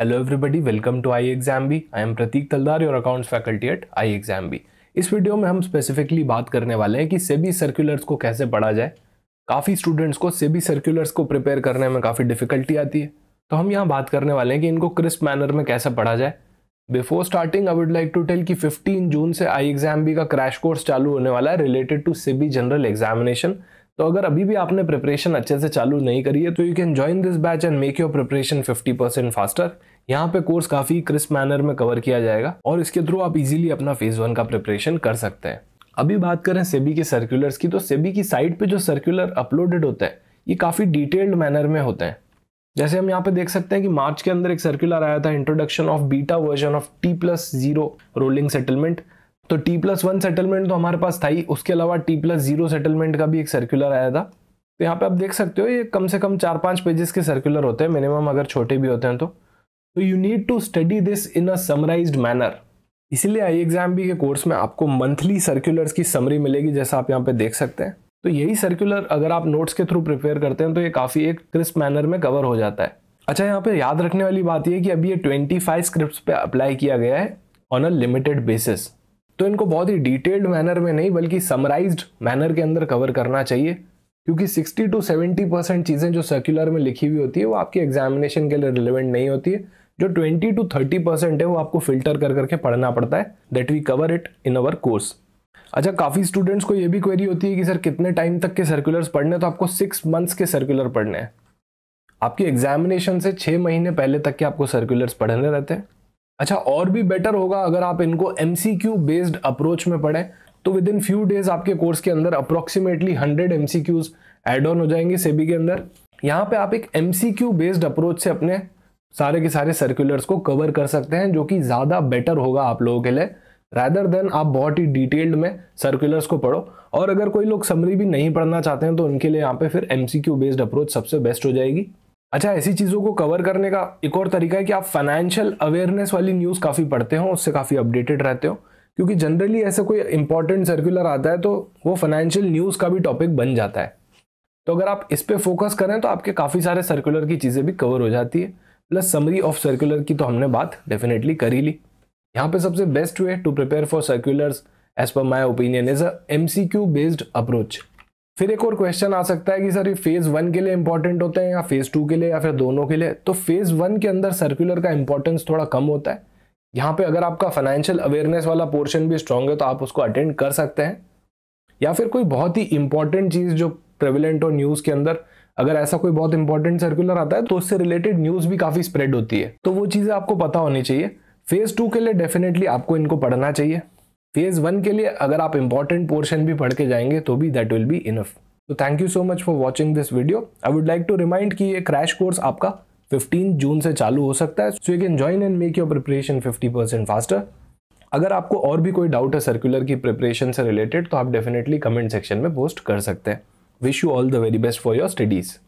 Hello everybody welcome to ixamBee I am Prateek Taldar your accounts faculty at ixamBee इस video में हम specifically बात करने वाले हैं कि सेबी सर्कुलर्स को कैसे पढ़ा जाए काफ़ी स्टूडेंट्स को सेबी सर्कुलर्स को प्रिपेयर करने में काफ़ी डिफिकल्टी आती है तो हम यहाँ बात करने वाले हैं कि इनको क्रिस्प मैनर में कैसे पढ़ा जाए before starting I would like to tell कि 15 जून से आई एग्जाम बी का क्रैश कोर्स चालू होने वाला है related to SEBI general examination तो अगर अभी भी आपने प्रिपरेशन अच्छे से चालू नहीं करी है तो you can join this batch and make your preparation 50 percent faster यहाँ पे कोर्स काफी क्रिस्प मैनर में कवर किया जाएगा और इसके थ्रू आप इजीली अपना फेज वन का प्रिपरेशन कर सकते हैं अभी बात करें सेबी के सर्कुलर्स की तो सेबी की साइट पे जो सर्कुलर अपलोडेड होता है ये काफ़ी डिटेल्ड मैनर में होते हैं जैसे हम यहाँ पे देख सकते हैं कि मार्च के अंदर एक सर्कुलर आया था introduction of beta version of T plus zero rolling settlement तो टी प्लस वन सेटलमेंट तो हमारे पास था ही उसके अलावा टी प्लस जीरो सेटलमेंट का भी एक सर्कुलर आया था तो यहाँ पे आप देख सकते हो ये कम से कम चार पांच पेजेस के सर्कुलर होते हैं मिनिमम अगर छोटे भी होते हैं तो तो you need to study this in a summarised manner इसीलिए आई एग्जाम बी के कोर्स में आपको मंथली सर्कुलर्स की समरी मिलेगी जैसा आप यहाँ पे देख सकते हैं तो यही सर्कुलर अगर आप नोट्स के थ्रू प्रिपेयर करते हैं तो ये काफ़ी एक क्रिस्प मैनर में कवर हो जाता है अच्छा यहाँ पे याद रखने वाली बात यह कि अभी ये 25 स्क्रिप्ट पे अप्लाई किया गया है ऑन अ लिमिटेड बेसिस तो इनको बहुत ही डिटेल्ड मैनर में नहीं बल्कि समराइज मैनर के अंदर कवर करना चाहिए क्योंकि 60 टू 70 परसेंट चीज़ें जो सर्कुलर में लिखी हुई होती है वो आपकी एग्जामिनेशन के लिए रिलेवेंट नहीं होती है जो 20 टू 30 परसेंट है वो आपको फिल्टर कर करके पढ़ना पड़ता है that we cover it in our course अच्छा काफ़ी स्टूडेंट्स को ये भी क्वेरी होती है कि सर कितने टाइम तक के सर्कुलर्स पढ़ने हैं तो आपको सिक्स मंथ्स के सर्कुलर पढ़ने हैं आपकी एग्जामिनेशन से छः महीने पहले तक के आपको सर्कुलर्स पढ़ने रहते हैं अच्छा और भी बेटर होगा अगर आप इनको एम बेस्ड अप्रोच में पढ़ें तो विद इन फ्यू डेज आपके कोर्स के अंदर approximately hundred M add on हो जाएंगे सेबी के अंदर यहाँ पे आप एक एम बेस्ड अप्रोच से अपने सारे के सारे सर्कुलर्स को कवर कर सकते हैं जो कि ज़्यादा बेटर होगा आप लोगों के लिए रैदर देन आप बहुत ही डिटेल्ड में सर्कुलर्स को पढ़ो और अगर कोई लोग समरी भी नहीं पढ़ना चाहते हैं तो उनके लिए यहाँ पे फिर एम बेस्ड अप्रोच सबसे बेस्ट हो जाएगी अच्छा ऐसी चीज़ों को कवर करने का एक और तरीका है कि आप फाइनेंशियल अवेयरनेस वाली न्यूज़ काफ़ी पढ़ते हो उससे काफ़ी अपडेटेड रहते हो क्योंकि जनरली ऐसे कोई इंपॉर्टेंट सर्कुलर आता है तो वो फाइनेंशियल न्यूज़ का भी टॉपिक बन जाता है तो अगर आप इस पर फोकस करें तो आपके काफ़ी सारे सर्कुलर की चीज़ें भी कवर हो जाती है प्लस समरी ऑफ सर्कुलर की तो हमने बात डेफिनेटली कर ही ली यहाँ पे सबसे best way to prepare for circulars as per my opinion is a M C Q based approach फिर एक और क्वेश्चन आ सकता है कि सर ये फेज वन के लिए इंपॉर्टेंट होते हैं या फेज टू के लिए या फिर दोनों के लिए तो फेज वन के अंदर सर्कुलर का इंपॉर्टेंस थोड़ा कम होता है यहाँ पे अगर आपका फाइनेंशियल अवेयरनेस वाला पोर्शन भी स्ट्रॉन्ग है तो आप उसको अटेंड कर सकते हैं या फिर कोई बहुत ही इंपॉर्टेंट चीज़ जो प्रेविलेंट और न्यूज़ के अंदर अगर ऐसा कोई बहुत इंपॉर्टेंट सर्कुलर आता है तो उससे रिलेटेड न्यूज भी काफी स्प्रेड होती है तो वो चीजें आपको पता होनी चाहिए फेज टू के लिए डेफिनेटली आपको इनको पढ़ना चाहिए फेज वन के लिए अगर आप इंपॉर्टेंट पोर्शन भी पढ़ के जाएंगे तो भी दैट विल बी इनफ तो thank you so much for watching this video I would like to remind कि ये क्रैश कोर्स आपका 15 जून से चालू हो सकता है so you can join and make your preparation 50 percent faster अगर आपको और भी कोई डाउट है सर्कुलर की प्रिपरेशन से रिलेटेड तो आप डेफिनेटली कमेंट सेक्शन में पोस्ट कर सकते हैं Wish you all the very best for your studies.